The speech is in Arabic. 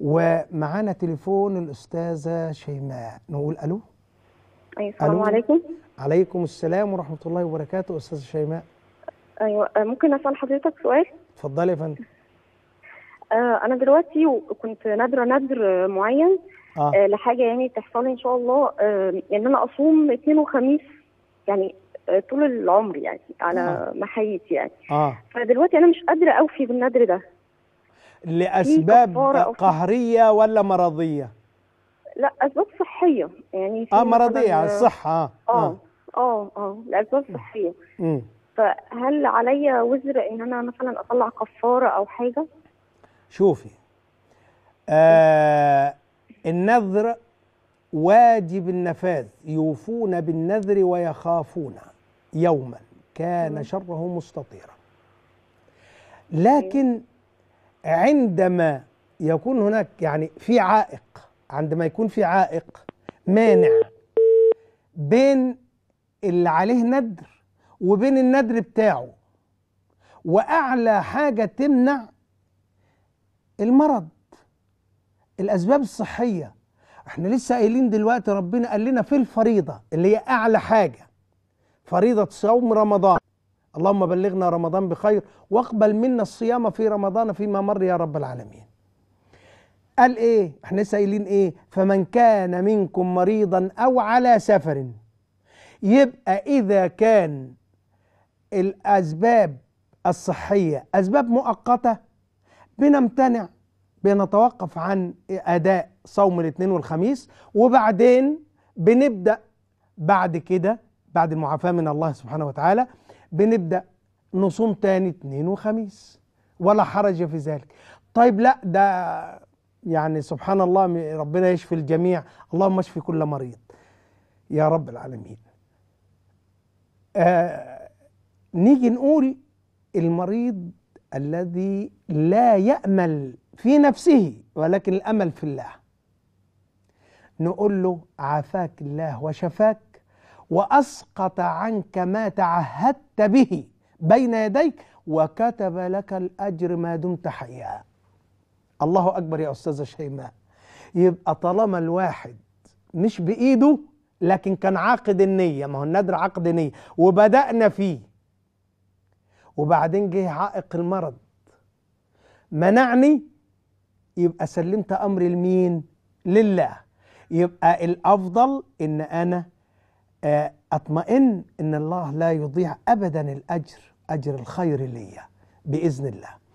ومعانا تليفون الاستاذه شيماء نقول الو ايوه السلام عليكم عليكم السلام ورحمه الله وبركاته استاذه شيماء ايوه آه، ممكن اسال حضرتك سؤال اتفضلي يا فندم آه، انا دلوقتي كنت نادره نادر معين آه. آه، لحاجه يعني تحصل ان شاء الله ان يعني انا اصوم اثنين وخميس يعني طول العمر يعني على آه. محيتي يعني آه. فدلوقتي انا مش قادره اوفي بالندر ده لاسباب قهريه ولا مرضيه لا اسباب صحيه يعني اه مرضيه على الصحه آه، آه، آه،, اه اه اه لاسباب صحيه مم. فهل عليا وزر ان انا مثلا اطلع كفاره او حاجه شوفي آه النذر واجب النفاذ يوفون بالنذر ويخافون يوما كان شره مستطيرا لكن عندما يكون هناك يعني في عائق عندما يكون في عائق مانع بين اللي عليه ندر وبين الندر بتاعه واعلى حاجه تمنع المرض الاسباب الصحيه احنا لسه قايلين دلوقتي ربنا قال لنا في الفريضه اللي هي اعلى حاجه فريضه صوم رمضان اللهم بلغنا رمضان بخير واقبل منا الصيام في رمضان فيما مر يا رب العالمين قال ايه احنا لسه قايلين ايه فمن كان منكم مريضا او على سفر يبقى اذا كان الاسباب الصحيه اسباب مؤقته بنمتنع بنتوقف عن اداء صوم الاثنين والخميس وبعدين بنبدا بعد كده بعد المعافاه من الله سبحانه وتعالى بنبدأ نصوم تاني اثنين وخميس ولا حرج في ذلك طيب لا ده يعني سبحان الله ربنا يشفي الجميع اللهم اشفي كل مريض يا رب العالمين آه نيجي نقول المريض الذي لا يأمل في نفسه ولكن الأمل في الله نقول له عافاك الله وشفاك وأسقط عنك ما تعهدت به بين يديك وكتب لك الأجر ما دمت حيا الله أكبر يا أستاذة شيماء يبقى طالما الواحد مش بإيده لكن كان عاقد النية ما هو النذر عقد نية وبدأنا فيه وبعدين جه عائق المرض منعني يبقى سلمت أمري لمين؟ لله يبقى الأفضل إن أنا آه، أطمئن أن الله لا يضيع أبدا الأجر أجر الخير لي بإذن الله